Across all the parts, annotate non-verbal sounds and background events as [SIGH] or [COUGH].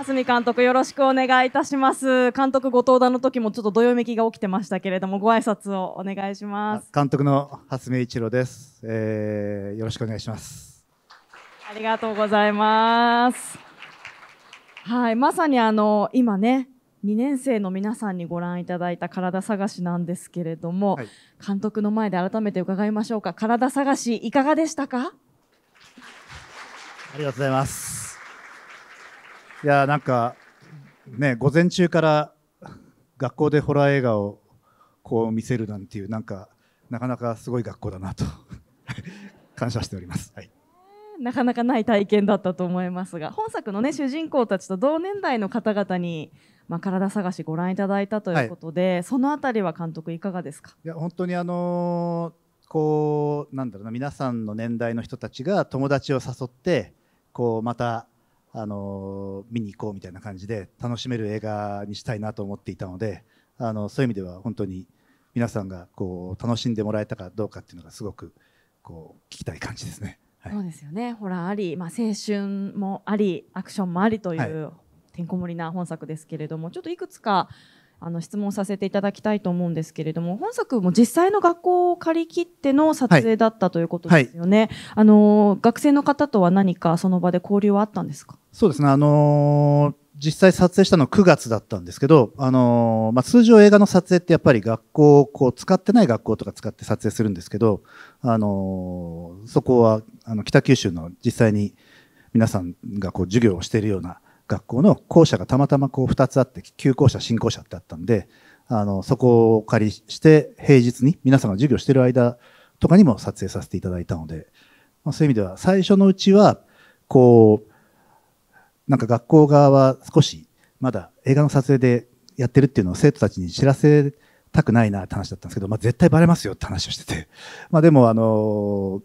蓮見監督よろしくお願いいたします監督ご登壇の時もちょっとどよめきが起きてましたけれどもご挨拶をお願いします監督の蓮見一郎です、えー、よろしくお願いしますありがとうございますはいまさにあの今ね2年生の皆さんにご覧いただいた体探しなんですけれども、はい、監督の前で改めて伺いましょうか体探しいかがでしたかありがとうございますいやなんかね午前中から学校でホラー映画をこう見せるなんていうなんかなかなかすごい学校だなと [LAUGHS] 感謝しております。はいなかなかない体験だったと思いますが本作の、ね、主人公たちと同年代の方々に、まあ、体探しご覧いただいたということで、はい、そのあたりは監督いかがですかいや本当にあのー、こうなんだろうな皆さんの年代の人たちが友達を誘ってこうまたあの見に行こうみたいな感じで楽しめる映画にしたいなと思っていたのであのそういう意味では本当に皆さんがこう楽しんでもらえたかどうかっていうのがすごくこう聞きたい感じですね。はい、そうですよねホラーあり、まあ、青春もありアクションもありという、はい、てんこ盛りな本作ですけれどもちょっといくつかあの質問させていただきたいと思うんですけれども、本作も実際の学校を借り切っての撮影だったということですよね。はいはい、あの学生の方とは何かその場で交流はあったんですか。そうですね。あのー実際撮影したの9月だったんですけど、あのー、まあ、通常映画の撮影ってやっぱり学校をこう使ってない学校とか使って撮影するんですけど、あのー、そこはあの北九州の実際に皆さんがこう授業をしているような学校の校舎がたまたまこう2つあって、旧校舎、新校舎ってあったんで、あの、そこをお借りして、平日に皆さんが授業してる間とかにも撮影させていただいたので、まそういう意味では、最初のうちは、こう、なんか学校側は少し、まだ映画の撮影でやってるっていうのを生徒たちに知らせたくないなって話だったんですけど、まあ、絶対バレますよって話をしてて、[LAUGHS] まあ、でも、あの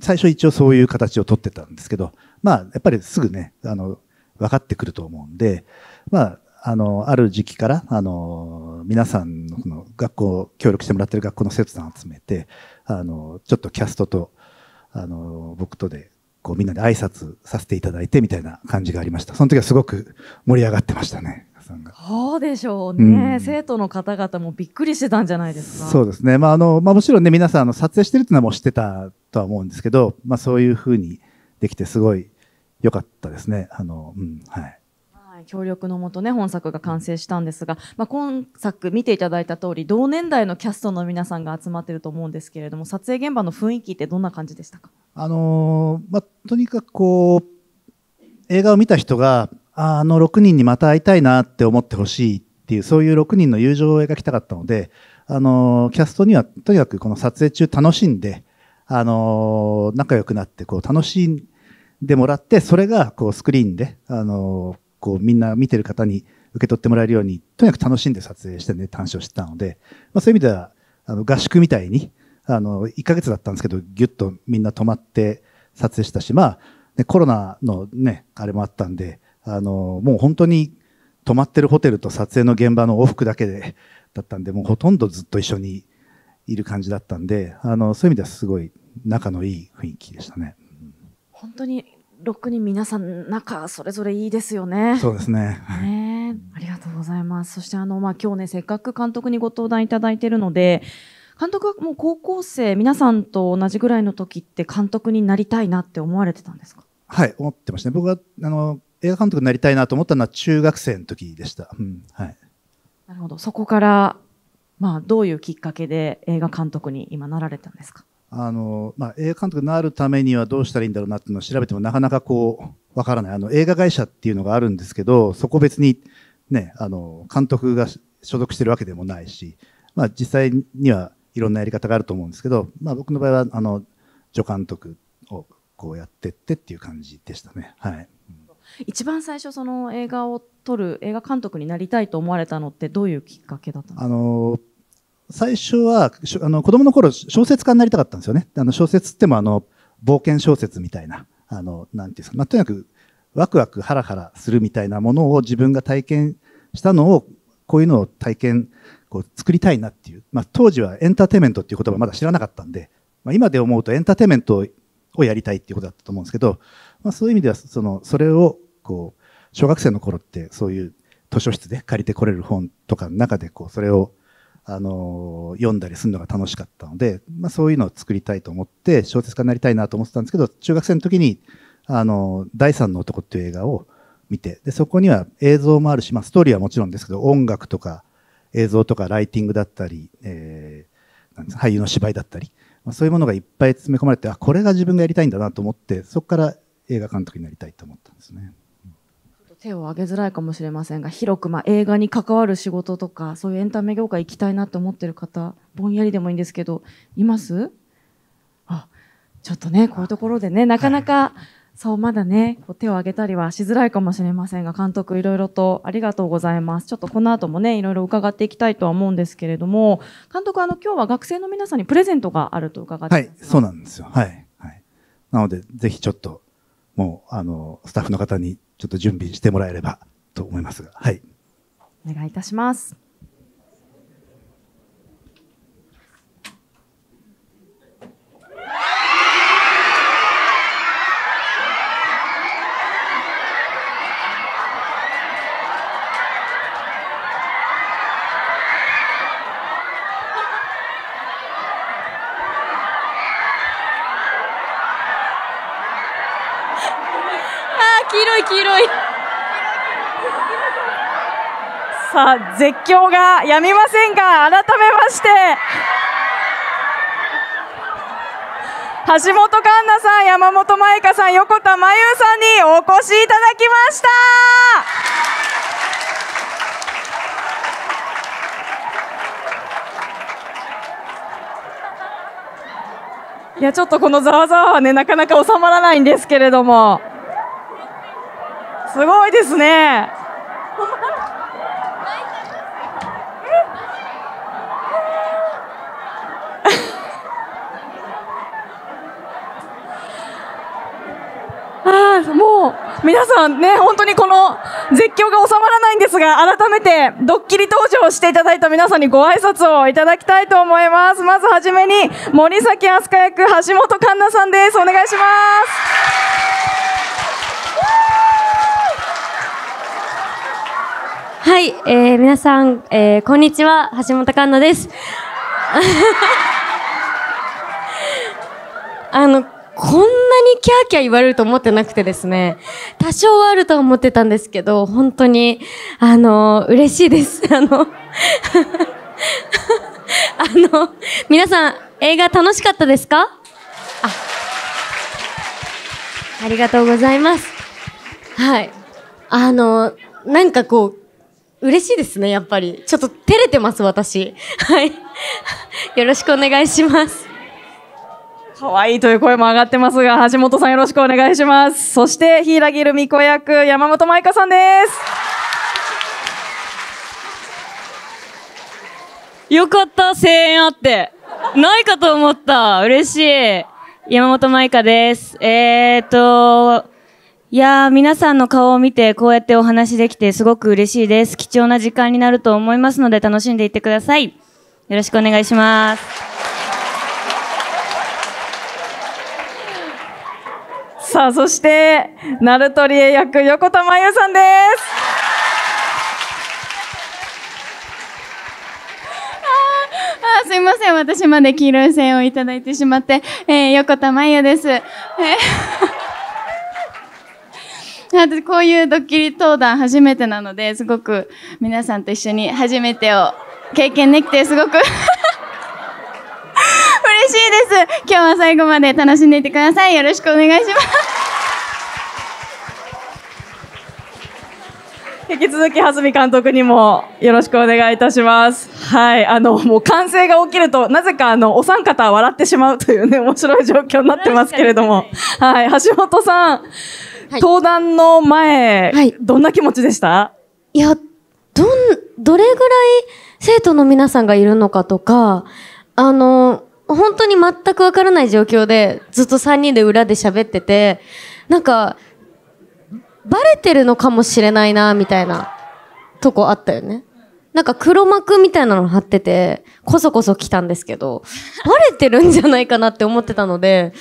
最初一応そういう形をとってたんですけど、まあ、やっぱりすぐね、あの、分かってくると思うんで、まあ、あの、ある時期から、あの、皆さんのこの学校、協力してもらってる学校の生徒さん集めて、あの、ちょっとキャストと、あの、僕とで、こうみんなで挨拶させていただいてみたいな感じがありました。その時はすごく盛り上がってましたね。そうでしょうね、うん、生徒の方々もびっくりしてたんじゃないですか。そうですね。まあ、あの、まあ、もちろんね、皆さん、あの、撮影してるっていうのはもう知ってたとは思うんですけど、まあ、そういうふうにできて、すごい、良かったですね。あの、うん、はい。協力のもとね本作が完成したんですが、まあ、今作見ていただいた通り同年代のキャストの皆さんが集まっていると思うんですけれども撮影現場の雰囲気ってどんな感じでしたか、あのまあ、とにかくこう映画を見た人があの6人にまた会いたいなって思ってほしいっていうそういう6人の友情を描きたかったので、あのキャストにはとにかくこの撮影中楽しんで、あの仲良くなってこう楽しいでもらって、それがこうスクリーンで、あのこうみんな見てる方に受け取ってもらえるように、とにかく楽しんで撮影してね、短所してたので、まあ、そういう意味では、あの合宿みたいに、あの、1ヶ月だったんですけど、ぎゅっとみんな泊まって撮影したし、まあ、ね、コロナのね、あれもあったんで、あの、もう本当に泊まってるホテルと撮影の現場の往復だけで、だったんで、もうほとんどずっと一緒にいる感じだったんで、あの、そういう意味ではすごい仲のいい雰囲気でしたね。本当に6人皆さん仲それぞれいいですよね。そうですね。ねありがとうございます。そしてあのまあ今日ねせっかく監督にご登壇いただいてるので。監督はもう高校生皆さんと同じぐらいの時って監督になりたいなって思われてたんですかはい思ってましたね僕はあの映画監督になりたいなと思ったのは中学生の時でした、うんはい、なるほどそこから、まあ、どういうきっかけで映画監督に今なられたんですかあの、まあ、映画監督になるためにはどうしたらいいんだろうなっていうのを調べてもなかなかこう、わからない。あの、映画会社っていうのがあるんですけど、そこ別にね、あの、監督が所属してるわけでもないし、まあ、実際にはいろんなやり方があると思うんですけど、まあ、僕の場合は、あの、助監督をこうやってってっていう感じでしたね。はい。一番最初その映画を撮る映画監督になりたいと思われたのってどういうきっかけだったんですかあの最初はあの子供の頃小説家になりたかったんですよね。あの小説ってもあの冒険小説みたいな、あのなんていうんですか、まあ、とにかくワクワクハラハラするみたいなものを自分が体験したのをこういうのを体験こう作りたいなっていう、まあ、当時はエンターテインメントっていう言葉まだ知らなかったんで、まあ、今で思うとエンターテインメントをやりたいっていうことだったと思うんですけど、まあ、そういう意味ではそのそれをこう小学生の頃ってそういう図書室で借りてこれる本とかの中でこうそれをあの読んだりするのが楽しかったので、まあ、そういうのを作りたいと思って小説家になりたいなと思ってたんですけど中学生の時にあの第三の男っていう映画を見てでそこには映像もあるし、まあ、ストーリーはもちろんですけど音楽とか映像とかライティングだったり、えー、俳優の芝居だったり、まあ、そういうものがいっぱい詰め込まれてあこれが自分がやりたいんだなと思ってそこから映画監督になりたいと思ったんですね。手を挙げづらいかもしれませんが広くまあ映画に関わる仕事とかそういうエンタメ業界行きたいなと思ってる方ぼんやりでもいいんですけどいますあちょっとねこういうところでねなかなか、そうまだねこう手を挙げたりはしづらいかもしれませんが監督いろいろとありがとうございますちょっとこの後もねいろいろ伺っていきたいとは思うんですけれども監督あの今日は学生の皆さんにプレゼントがあると伺ってはいそうなんですよはい、はい、なのでぜひちょっともう、あの、スタッフの方にちょっと準備してもらえればと思いますが、はい。お願いいたします。黄色いさあ絶叫がやみませんが改めまして橋本環奈さん山本舞香さん横田真由さんにお越しいただきましたいやちょっとこのざわざわはねなかなか収まらないんですけれどもすごいですね。もう皆さんね本当にこの絶叫が収まらないんですが改めてドッキリ登場していただいた皆さんにご挨拶をいただきたいと思いますまずはじめに森崎飛鳥役橋本環奈さんですお願いしますはい、えー、皆さん、えー、こんにちは、橋本環奈です。[LAUGHS] あの、こんなにキャーキャー言われると思ってなくてですね、多少はあると思ってたんですけど、本当に、あの、嬉しいです。[LAUGHS] あの、[LAUGHS] あの、皆さん、映画楽しかったですかあありがとうございます。はい。あの、なんかこう、嬉しいですね、やっぱり。ちょっと照れてます、私。はい。[LAUGHS] よろしくお願いします。可愛いという声も上がってますが、橋本さんよろしくお願いします。そして、柊ルミ子役、山本舞香さんです。よかった、声援あって。ないかと思った。嬉しい。山本舞香です。えー、っと、いや皆さんの顔を見て、こうやってお話できて、すごく嬉しいです。貴重な時間になると思いますので、楽しんでいってください。よろしくお願いします。さあ、そして、ナルトリエ役、横田真由さんです。あすいません。私まで黄色い線をいただいてしまって、えー、横田真由です。えー [LAUGHS] 私こういうドッキリ登壇初めてなのですごく皆さんと一緒に初めてを経験できてすごく [LAUGHS] 嬉しいです今日は最後まで楽しんでいてくださいよろしくお願いします [LAUGHS] 引き続き蓮見監督にもよろしくお願いいたしますはいあのもう歓声が起きるとなぜかあのお三方笑ってしまうというね面白い状況になってますけれどもはい橋本さんい、登壇の前、はい、どんな気持ちでしたいや、どん、どれぐらい生徒の皆さんがいるのかとか、あの、本当に全くわからない状況で、ずっと3人で裏で喋ってて、なんか、バレてるのかもしれないな、みたいなとこあったよね。なんか黒幕みたいなの貼ってて、こそこそ来たんですけど、バレてるんじゃないかなって思ってたので、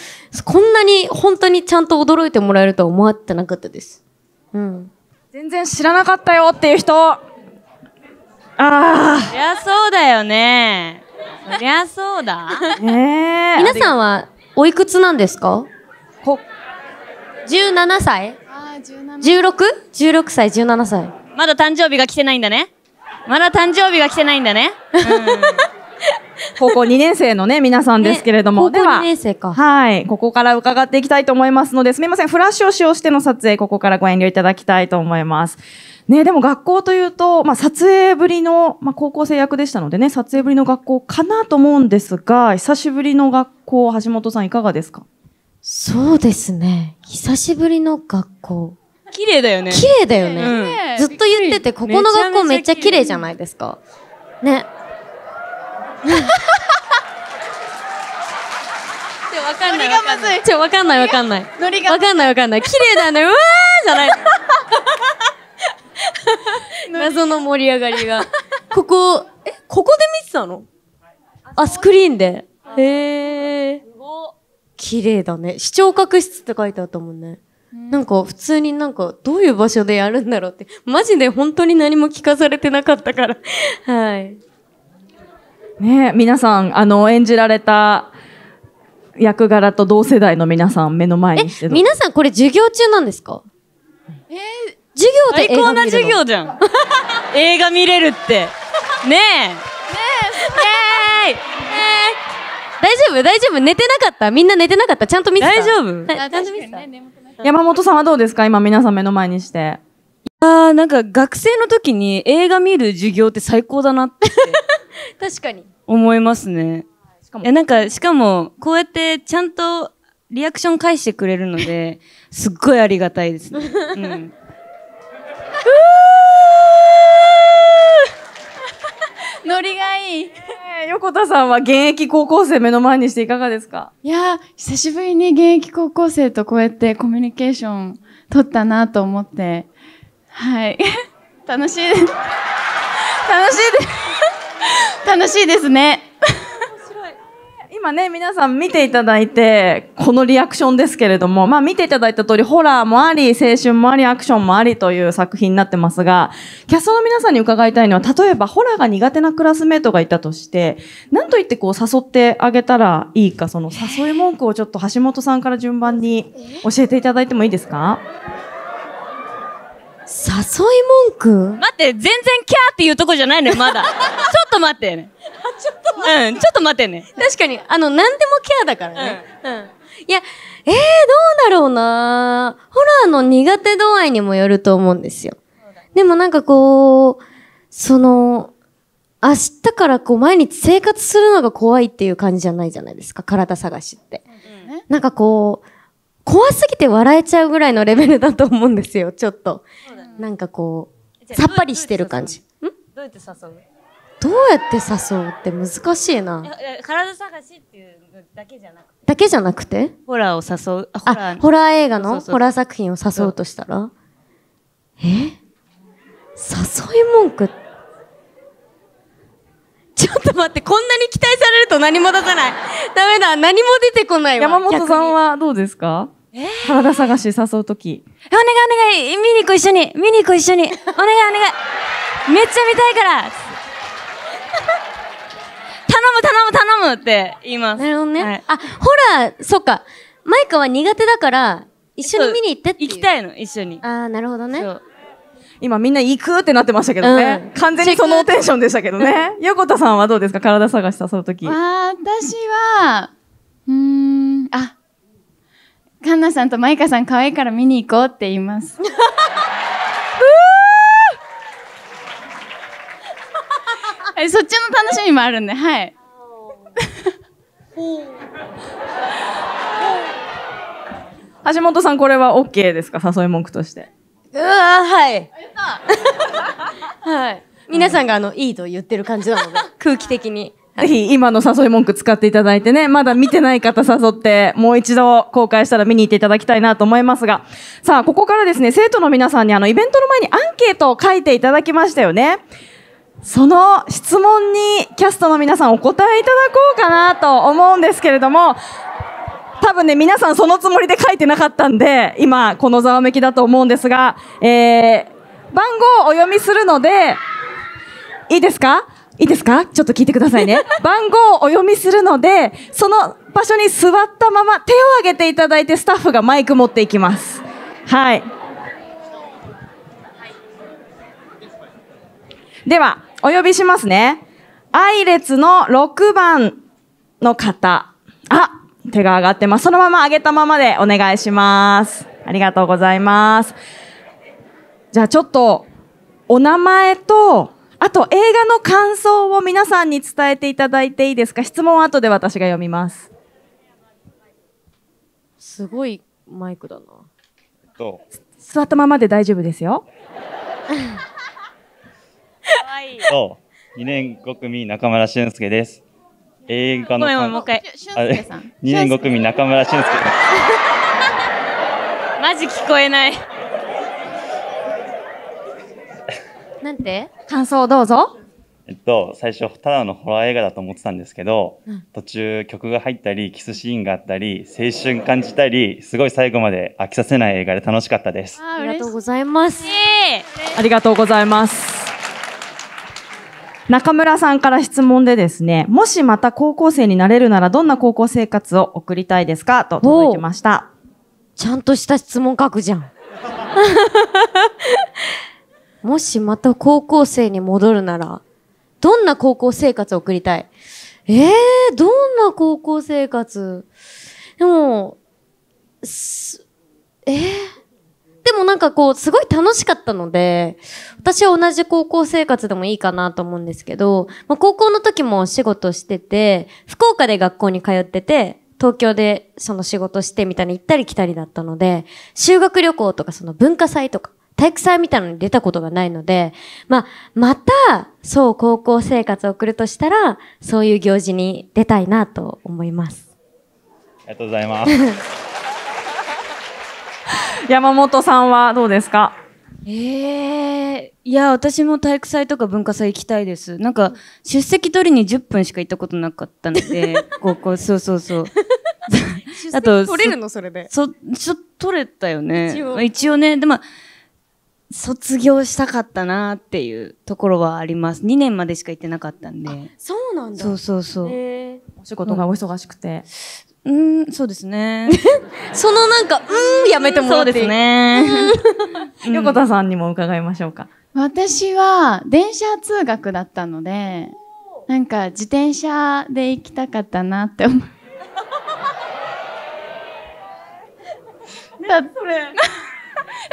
こんなに本当にちゃんと驚いてもらえるとは思ってなかったです。うん。全然知らなかったよっていう人ああ。いや、そうだよね。そりゃそうだ。えー、[LAUGHS] 皆さんはおいくつなんですかこ ?17 歳あ ?16?16 歳、17歳。まだ誕生日が来てないんだね。まだ誕生日が来てないんだね。[LAUGHS] 高校2年生のね、皆さんですけれども。高校2年生か。はい。ここから伺っていきたいと思いますので、すみません。フラッシュを使用しての撮影、ここからご遠慮いただきたいと思います。ね、でも学校というと、まあ、撮影ぶりの、まあ、高校生役でしたのでね、撮影ぶりの学校かなと思うんですが、久しぶりの学校、橋本さんいかがですかそうですね。久しぶりの学校。綺麗だよね綺麗だよね、ずっと言っててここの学校めっちゃ綺麗じゃないですかねわかんないわかんないちょわかんないわかんないノリがわかんないわかんない綺麗だねうわーじゃない [LAUGHS] 謎の盛り上がりがここえここで見てたのあスクリーンでへえ綺麗だね視聴覚室って書いてあったもんねなんか普通になんかどういう場所でやるんだろうって、マジで本当に何も聞かされてなかったから [LAUGHS] はい。ね皆さん、あの、演じられた役柄と同世代の皆さん目の前にして皆さんこれ授業中なんですかえー、授業で映画見授業じゃん。映画見れるって。ねえ。ねえ、イェーイ、大丈夫大丈夫寝てなかったみんな寝てなかったちゃんと見てた大丈夫ちゃんと見てた、ね [LAUGHS] 山本さんはどうですか今皆さん目の前にして。いやなんか学生の時に映画見る授業って最高だなって [LAUGHS] 確かに思いますね。えなんかしかもこうやってちゃんとリアクション返してくれるのですっごいありがたいですね。[LAUGHS] うんノリがいい。横田さんは現役高校生目の前にしていかがですかいや久しぶりに現役高校生とこうやってコミュニケーション取ったなと思って、はい。楽しい、楽しいで、[LAUGHS] [LAUGHS] 楽しいですね。今ね、皆さん見ていただいて、このリアクションですけれども、まあ見ていただいた通り、ホラーもあり、青春もあり、アクションもありという作品になってますが、キャストの皆さんに伺いたいのは、例えばホラーが苦手なクラスメートがいたとして、なんと言ってこう誘ってあげたらいいか、その誘い文句をちょっと橋本さんから順番に教えていただいてもいいですか誘い文句待って、全然キャーっていうとこじゃないのよ、まだ。[LAUGHS] ちょっと待ってね。ちょっと待って。うん、ちょっと待ってね。確かに、あの、何でもキャーだからね。うん。うん、いや、えー、どうだろうなホラーの苦手度合いにもよると思うんですよ。でもなんかこう、その、明日からこう毎日生活するのが怖いっていう感じじゃないじゃないですか、体探しって。うん、なんかこう、怖すぎて笑えちゃうぐらいのレベルだと思うんですよ、ちょっと。なんかこう、さっぱりしてる感じ。んどうやって誘うどうやって誘うって難しいな。体探しっていうだけじゃなくて。だけじゃなくてホラーを誘う。あ、ホラー映画のホラー作品を誘うとしたらえ誘い文句ちょっと待って、こんなに期待されると何も出さない。ダメだ、何も出てこないわ。山本さんはどうですか体探し誘う時お願いお願い見に行こう一緒に見に行こう一緒にお願いお願いめっちゃ見たいから [LAUGHS] 頼む頼む頼むって言いますなるほどね、はい、あほらそっかマイカは苦手だから一緒に見に行ってって行きたいの一緒にああなるほどね今みんな行くってなってましたけどね、うん、完全にそのテンションでしたけどね [LAUGHS] 横田さんはどうですか体探し誘う時私はうんあカンナさんとマイカさん可愛いから見に行こうって言います。[LAUGHS] そっちの楽しみもあるんで、はい。橋本さん、これは OK ですか誘い文句として。うわはい。[LAUGHS] はい。皆さんがあの、いいと言ってる感じなので、[LAUGHS] 空気的に。ぜひ今の誘い文句使っていただいてね、まだ見てない方誘って、もう一度公開したら見に行っていただきたいなと思いますが、さあ、ここからですね、生徒の皆さんにあのイベントの前にアンケートを書いていただきましたよね。その質問にキャストの皆さんお答えいただこうかなと思うんですけれども、多分ね、皆さんそのつもりで書いてなかったんで、今、このざわめきだと思うんですが、えー、番号をお読みするので、いいですかいいですかちょっと聞いてくださいね。[LAUGHS] 番号をお読みするので、その場所に座ったまま手を挙げていただいてスタッフがマイク持っていきます。はい。では、お呼びしますね。アイレツの6番の方。あ、手が上がってます。そのまま上げたままでお願いします。ありがとうございます。じゃあちょっと、お名前と、あと映画の感想を皆さんに伝えていただいていいですか質問は後で私が読みますすごいマイクだなどう座ったままで大丈夫ですよかわいいど2年5組中村俊介です映画のごめもう一回俊2年5組中村俊介 [LAUGHS] マジ聞こえないなんて感想どうぞ。えっと、最初、ただのホラー映画だと思ってたんですけど、うん、途中曲が入ったり、キスシーンがあったり、青春感じたり、すごい最後まで飽きさせない映画で楽しかったです。ありがとうございます。ありがとうございます。中村さんから質問でですね、もしまた高校生になれるならどんな高校生活を送りたいですかと届きました。ちゃんとした質問書くじゃん。[LAUGHS] もしまた高校生に戻るなら、どんな高校生活を送りたいええー、どんな高校生活でも、ええー、でもなんかこう、すごい楽しかったので、私は同じ高校生活でもいいかなと思うんですけど、まあ、高校の時も仕事してて、福岡で学校に通ってて、東京でその仕事してみたいに行ったり来たりだったので、修学旅行とかその文化祭とか、体育祭みたいなのに出たことがないので、まあ、また、そう高校生活を送るとしたら、そういう行事に出たいなと思います。ありがとうございます。[LAUGHS] 山本さんはどうですかええー、いや、私も体育祭とか文化祭行きたいです。なんか、出席取りに10分しか行ったことなかったので、[LAUGHS] 高校、そうそうそう。あと、取れるのそれで。そ、ちょ、取れたよね。一応ね。でも、卒業したかったなっていうところはあります。2年までしか行ってなかったんで。そうなんだ。そうそうそう。お仕事がお忙しくて。うん、うんそうですね。[LAUGHS] そのなんか、うん、やめてもらっていそうですね。横田さんにも伺いましょうか。私は、電車通学だったので、なんか自転車で行きたかったなって思う。だって、[LAUGHS]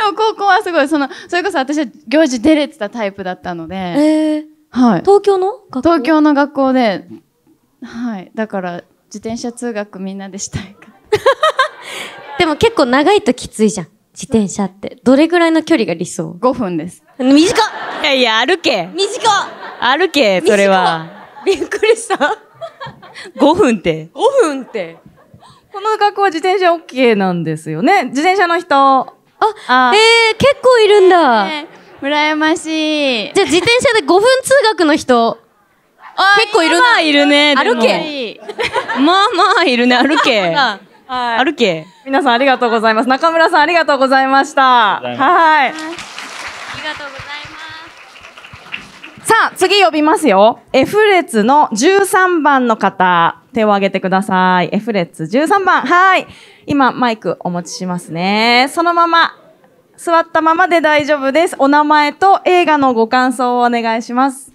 も高校はすごいそのそれこそ私は行事出れてたタイプだったので、えーはい、東京の学校東京の学校で、はい、だから自転車通学みんなでしたいか [LAUGHS] でも結構長いときついじゃん自転車ってどれぐらいの距離が理想5分です短いやいや歩け短歩けそれはびっくりした5 [LAUGHS] 分って5分ってこの学校は自転車 OK なんですよね自転車の人あ、あえー、結構いるんだ。えー、羨ましい。じゃあ自転車で5分通学の人。結構いるな。いるね。歩け。まあまあいるね。歩け。[LAUGHS] はい、歩け。皆さんありがとうございます。中村さんありがとうございました。いはい。ありがとうございます。さあ、次呼びますよ。F 列の13番の方、手を挙げてください。F 列13番。はい。今マイクお持ちしますね。そのまま、座ったままで大丈夫です。お名前と映画のご感想をお願いします。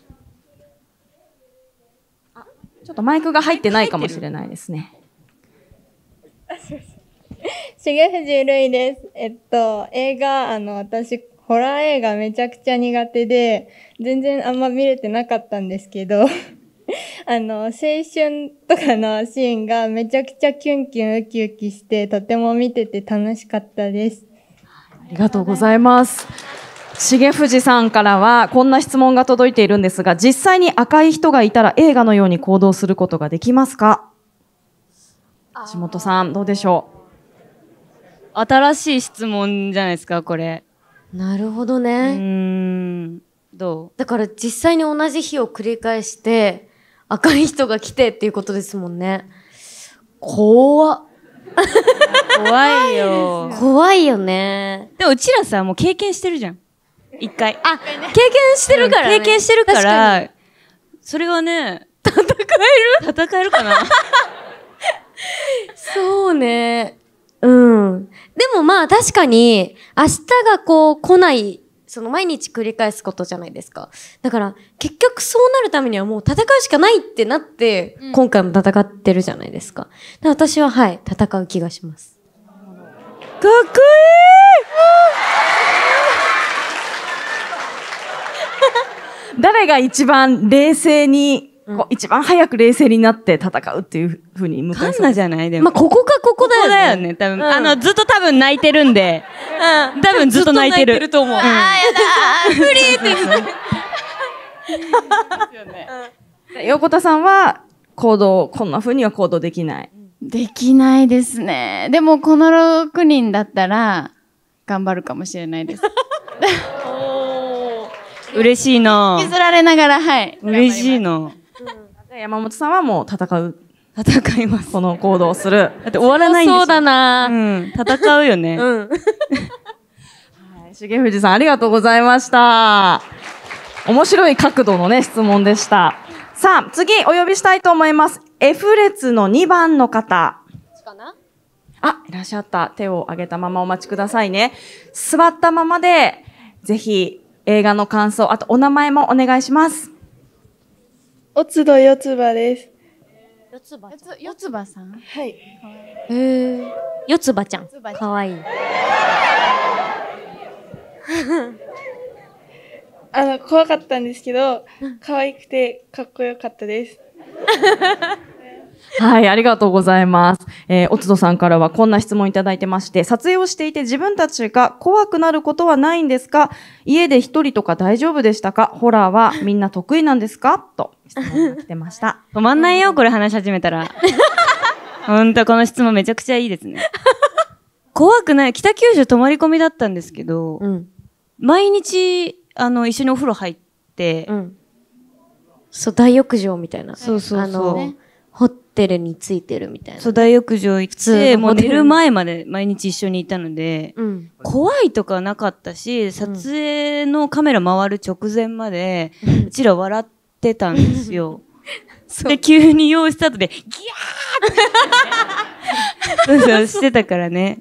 ちょっとマイクが入ってないかもしれないですね。重藤るいです。えっと、映画、あの、私、ホラー映画めちゃくちゃ苦手で、全然あんま見れてなかったんですけど [LAUGHS] あの、青春とかのシーンがめちゃくちゃキュンキュンウキウキして、とても見てて楽しかったです。ありがとうございます。重藤さんからはこんな質問が届いているんですが、実際に赤い人がいたら映画のように行動することができますか地元さん、どうでしょう新しい質問じゃないですか、これ。なるほどね。うん。どうだから実際に同じ日を繰り返して、赤い人が来てっていうことですもんね。怖っ。怖いよ。怖いよね。でもうちらさ、もう経験してるじゃん。一回。あ、経験してるから、ね経験してるから、それはね、戦える戦えるかな。[LAUGHS] そうね。うん。でもまあ確かに、明日がこう来ないその毎日繰り返すことじゃないですか。だから、結局そうなるためにはもう戦うしかないってなって、今回も戦ってるじゃないですか。私は、はい、戦う気がします。かっこいい [LAUGHS] 誰が一番冷静にこう一番早く冷静になって戦うっていうふうに向かカンナじゃないでも。まあ、ここかここだよね。ここだよね、多分、うん、あの、ずっと多分泣いてるんで。うん。多分ずっと泣いてる。泣いてると思う。ああ、やだー、フリーって。横田さんは、行動、こんなふうには行動できない。できないですね。でも、この6人だったら、頑張るかもしれないです。[LAUGHS] 嬉しいの。削られながら、はい。嬉しいの。山本さんはもう戦う。戦います。この行動をする。だって終わらないんですよ。そうだな、うん、戦うよね。うん。[LAUGHS] はい。重藤さんありがとうございました。面白い角度のね、質問でした。さあ、次お呼びしたいと思います。F 列の2番の方。あ、いらっしゃった。手を挙げたままお待ちくださいね。座ったままで、ぜひ映画の感想、あとお名前もお願いします。おつどよつばです。よつばよつばさん。はい。えー、よつばちゃん。可愛いい。[LAUGHS] あの怖かったんですけど、可愛くてかっこよかったです。[LAUGHS] はい、ありがとうございます。えー、おつどさんからはこんな質問いただいてまして、撮影をしていて自分たちが怖くなることはないんですか家で一人とか大丈夫でしたかホラーはみんな得意なんですかと質問が来てました。止まんないよ、これ話し始めたら。[LAUGHS] ほんと、この質問めちゃくちゃいいですね。怖くない。北九州泊まり込みだったんですけど、うん、毎日、あの、一緒にお風呂入って、うん、そう、大浴場みたいな。そうそうそう。あの、ね、テルについてるみたいな。そう、大浴場行って、もう寝る前まで毎日一緒にいたので、うん、怖いとかなかったし、撮影のカメラ回る直前まで、ううちら笑ってたんですよ。[LAUGHS] で、急に用意スタートで、ギャーって、ね、[LAUGHS] そうそう、してたからね。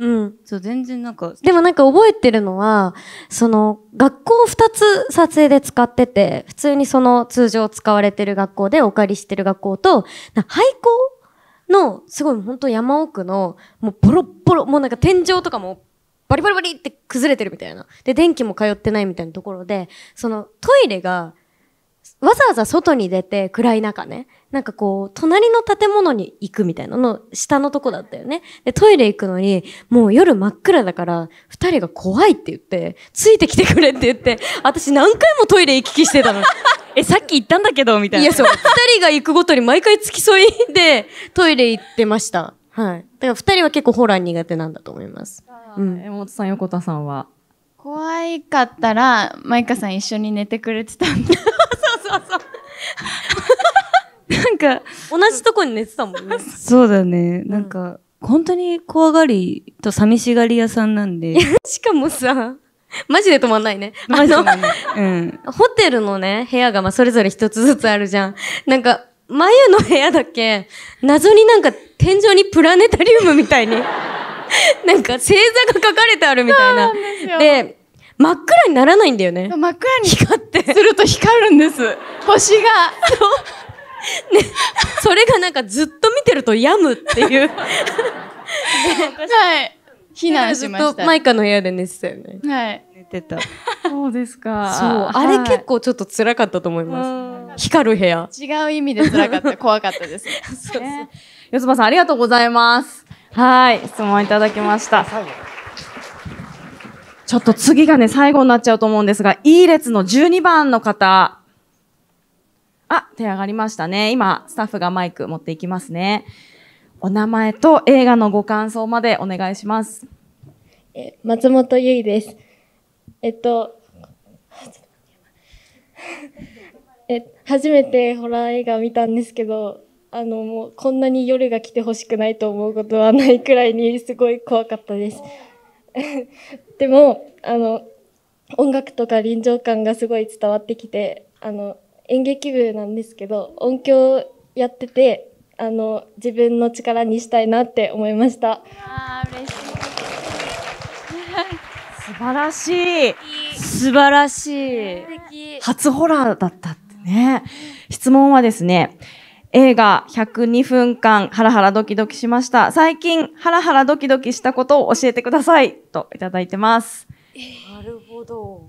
うん。そう、全然なんか。でもなんか覚えてるのは、その、学校2つ撮影で使ってて、普通にその通常使われてる学校でお借りしてる学校と、な廃校の、すごい本当山奥の、もうボロボロ、もうなんか天井とかもバリバリバリって崩れてるみたいな。で、電気も通ってないみたいなところで、そのトイレがわざわざ外に出て暗い中ね、なんかこう、隣の建物に行くみたいなの、下のとこだったよね。で、トイレ行くのに、もう夜真っ暗だから、二人が怖いって言って、ついてきてくれって言って、私何回もトイレ行き来してたの。[LAUGHS] え、さっき行ったんだけど、みたいな。いや、そう。二人が行くごとに毎回付き添いで、トイレ行ってました。はい。だから二人は結構ホラー苦手なんだと思います。うん。江本さん、横田さんは怖いかったら、マイカさん一緒に寝てくれてたんだ。そうそう。そう。なんか、同じとこに寝てたもんね。そうだね。なんか、うん、本当に怖がりと寂しがり屋さんなんで。[LAUGHS] しかもさ、マジで止まんないね。マジで、ね、うん。ホテルのね、部屋がまあそれぞれ一つずつあるじゃん。なんか、眉の部屋だけ、謎になんか天井にプラネタリウムみたいに、なんか星座が書かれてあるみたいな。で真っ暗にならないんだよね。真っ暗に光ってすると光るんです。星が。ね、それがなんかずっと見てると病むっていう。[LAUGHS] はい。避難しました。ずっとマイカの部屋で寝てたよね。はい。寝てた。そうですか。そう。あれ結構ちょっと辛かったと思います。光る部屋。違う意味で辛かった。[LAUGHS] 怖かったです。そうそう。よつばさんありがとうございます。はい。質問いただきました。ちょっと次がね、最後になっちゃうと思うんですが、E 列の12番の方。あ、手上がりましたね。今、スタッフがマイク持っていきますね。お名前と映画のご感想までお願いします。え松本ゆいです。えっと、え初めてホラー映画見たんですけど、あの、もうこんなに夜が来てほしくないと思うことはないくらいにすごい怖かったです。でもあの音楽とか臨場感がすごい伝わってきてあの演劇部なんですけど音響やっててあの自分の力にしたいなって思いましたあ嬉しい素晴らしい素晴らしい初ホラーだったってね質問はですね映画102分間ハラハラドキドキしました。最近ハラハラドキドキしたことを教えてくださいといただいてます。なるほど。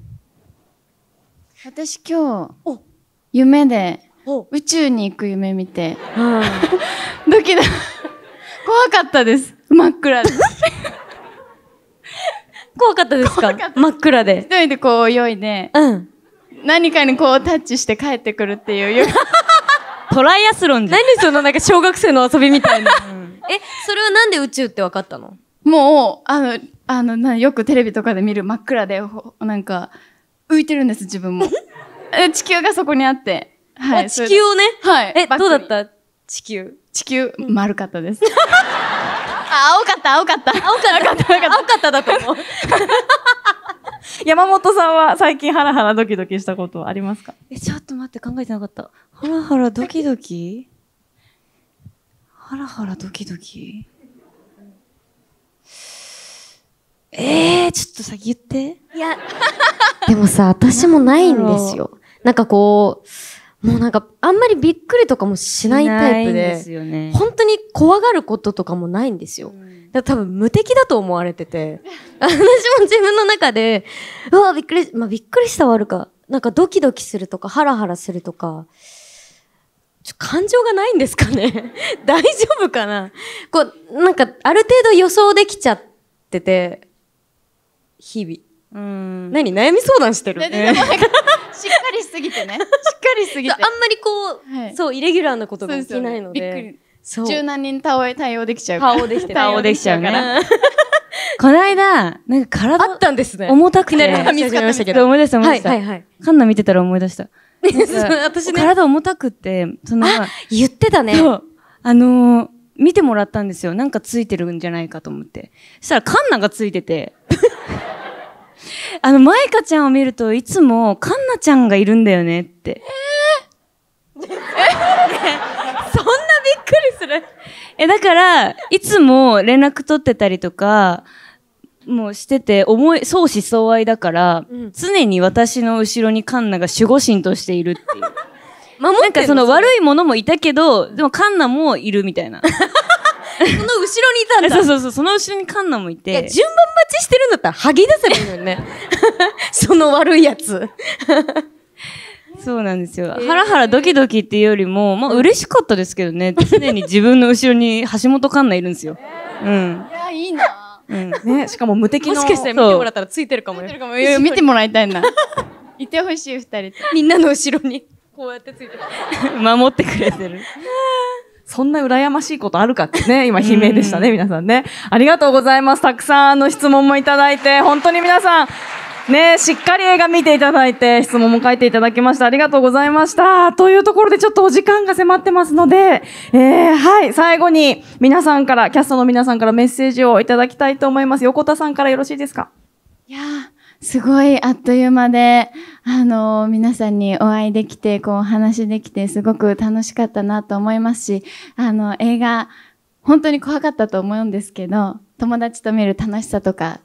私今日夢で宇宙に行く夢見て、[LAUGHS] ドキドキ怖かったです。真っ暗で。[LAUGHS] 怖かったですか真っ暗で。一人でこう泳いで、うん、何かにこうタッチして帰ってくるっていう夢。トライアスロンで。何そのなんか小学生の遊びみたいな、[LAUGHS] えそれはなんで宇宙って分かったのもうあのあのなよくテレビとかで見る真っ暗でなんか浮いてるんです自分も [LAUGHS] 地球がそこにあってはい、地球をね。はい。え、どうだった地球。地球、丸かったです。[LAUGHS] あ、青かった、青かった。青かった、青かった。青かっただと思う。山本さんは最近ハラハラドキドキしたことありますかえ、ちょっと待って、考えてなかった。ハラハラドキドキハラハラドキドキえー、ちょっとさ、言って。いや。でもさ、私もないんですよ。なんかこう、もうなんか、あんまりびっくりとかもしないタイプで、でね、本当に怖がることとかもないんですよ。うん、だ多分無敵だと思われてて、[LAUGHS] 私も自分の中で、うわ、びっくり、まあびっくりしたはあるか、なんかドキドキするとか、ハラハラするとか、感情がないんですかね [LAUGHS] 大丈夫かなこう、なんか、ある程度予想できちゃってて、日々。ん何悩み相談してる、ね、しっかりしすぎてねしっかりしすぎてあんまりこう、はいそうイレギュラーなことが起きないので。びっくりそう柔軟に対応できちゃうから顔できてる対応できちゃうから [LAUGHS] この間、なんか体あったんですね重たくて、見つかりましたけど思い出した思い出した。はいはいカンナ見てたら思い出した。[LAUGHS] 私ね体重たくて、その、言ってたねそう。あのー見てもらったんですよ。なんかついてるんじゃないかと思って。そしたらカンナがついてて、あの、マイちゃんを見ると、いつも、かんなちゃんがいるんだよねって。えー、そんなびっくりする。え、だから、いつも連絡取ってたりとか、もうしてて、思い、相思相愛だから、うん、常に私の後ろにカンナが守護神としているっていう。守ってなんかその悪いものもいたけど、でもカンナもいるみたいな。その後ろにいたんだ。[LAUGHS] そうそうそう、その後ろにカンナもいて。いや、順番待ちしてるんだったら、はぎ出せばいいのにね。[LAUGHS] その悪いやつ。そうなんですよ。えー、ハラハラドキドキっていうよりも、まあ嬉しかったですけどね。常に自分の後ろに橋本環奈いるんですよ。えー、うん。いや、いいな。うん、ね、しかも無敵の。もしかして見てもらったらついてるかもよ。も見てもらいたいな。[LAUGHS] いてほしい二人みんなの後ろに。こうやってついてる。守ってくれてる。そんな羨ましいことあるかってね、[LAUGHS] 今悲鳴でしたね、皆さんね。ありがとうございます。たくさんあの質問もいただいて、本当に皆さん、ね、しっかり映画見ていただいて、質問も書いていただきました。ありがとうございました。というところでちょっとお時間が迫ってますので、えー、はい、最後に皆さんから、キャストの皆さんからメッセージをいただきたいと思います。横田さんからよろしいですかいやー、すごいあっという間で、あの、皆さんにお会いできて、こうお話できて、すごく楽しかったなと思いますし、あの、映画、本当に怖かったと思うんですけど、友達と見る楽しさとか、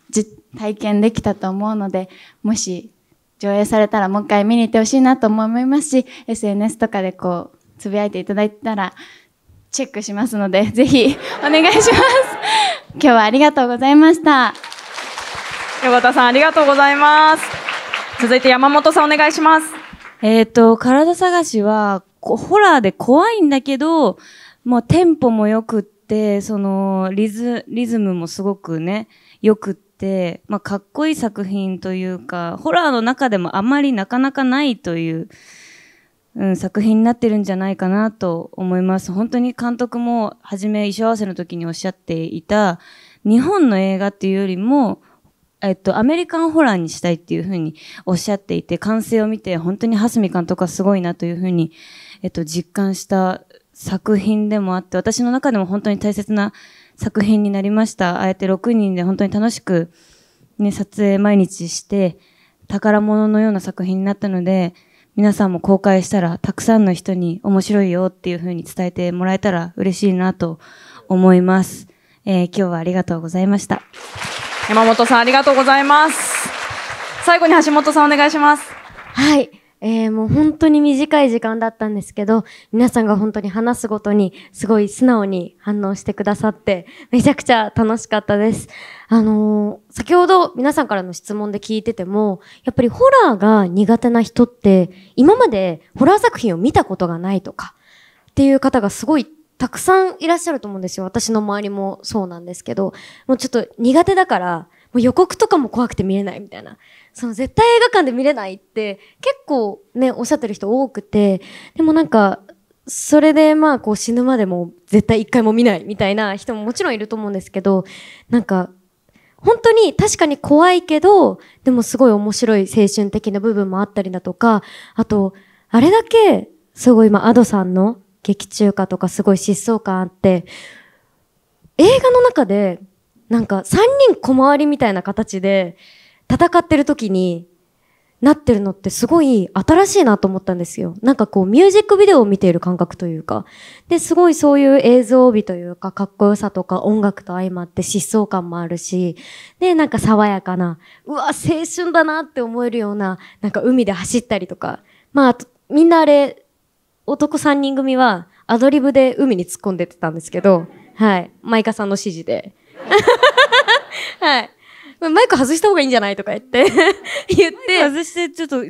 体験できたと思うので、もし上映されたらもう一回見に行ってほしいなと思いますし、SNS とかでこう、つぶやいていただいたら、チェックしますので、ぜひお願いします。今日はありがとうございました。横田さんありがとうございます続いて山本さんお願いしますえっ、と体探しはホラーで怖いんだけどもうテンポも良くってそのリズリズムもすごくね良くって、まあ、かっこいい作品というかホラーの中でもあまりなかなかないという、うん、作品になってるんじゃないかなと思います本当に監督も初め衣装合わせの時におっしゃっていた日本の映画っていうよりもえっと、アメリカンホラーにしたいっていうふうにおっしゃっていて、完成を見て、本当に蓮見監督はすごいなというふうに、えっと、実感した作品でもあって、私の中でも本当に大切な作品になりました。あえて6人で本当に楽しく、ね、撮影毎日して、宝物のような作品になったので、皆さんも公開したら、たくさんの人に面白いよっていうふうに伝えてもらえたら嬉しいなと思います。えー、今日はありがとうございました。山本さんありがとうございます最後に橋本さんお願いしますはいえー、もう本当に短い時間だったんですけど、皆さんが本当に話すごとに、すごい素直に反応してくださって、めちゃくちゃ楽しかったです。あのー、先ほど皆さんからの質問で聞いてても、やっぱりホラーが苦手な人って、今までホラー作品を見たことがないとか、っていう方がすごいたくさんいらっしゃると思うんですよ。私の周りもそうなんですけど、もうちょっと苦手だから、もう予告とかも怖くて見れないみたいな。その絶対映画館で見れないって結構ね、おっしゃってる人多くて、でもなんか、それでまあこう死ぬまでも絶対一回も見ないみたいな人ももちろんいると思うんですけど、なんか、本当に確かに怖いけど、でもすごい面白い青春的な部分もあったりだとか、あと、あれだけ、すごい今、アドさんの劇中歌とかすごい疾走感あって、映画の中で、なんか3人小回りみたいな形で戦ってる時になってるのってすごい新しいなと思ったんですよ。なんかこうミュージックビデオを見ている感覚というか。で、すごいそういう映像美というか、かっこよさとか音楽と相まって疾走感もあるし、で、なんか爽やかな、うわ、青春だなって思えるような、なんか海で走ったりとか。まあ、みんなあれ、男3人組はアドリブで海に突っ込んでってたんですけど、はい。マイカさんの指示で。[LAUGHS] はい。マイク外した方がいいんじゃないとか言って [LAUGHS] 言って。外して、ちょっと、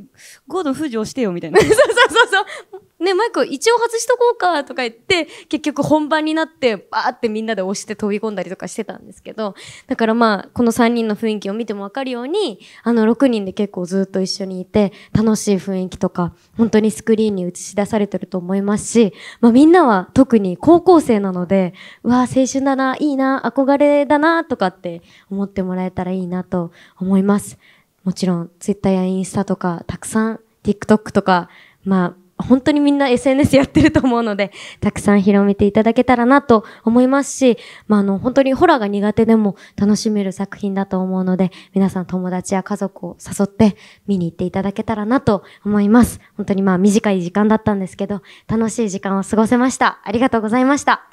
ゴードン浮上してよ、みたいな。[LAUGHS] そうそうそう。ね、マイク一応外しとこうかとか言って、結局本番になって、バーってみんなで押して飛び込んだりとかしてたんですけど、だからまあ、この3人の雰囲気を見てもわかるように、あの6人で結構ずっと一緒にいて、楽しい雰囲気とか、本当にスクリーンに映し出されてると思いますし、まあみんなは特に高校生なので、うわ青春だな、いいな、憧れだな、とかって思ってもらえたらいいなと思います。もちろん、ツイッターやインスタとか、たくさん TikTok とか、まあ、本当にみんな SNS やってると思うので、たくさん広めていただけたらなと思いますし、まあ、あの、本当にホラーが苦手でも楽しめる作品だと思うので、皆さん友達や家族を誘って見に行っていただけたらなと思います。本当にまあ短い時間だったんですけど、楽しい時間を過ごせました。ありがとうございました。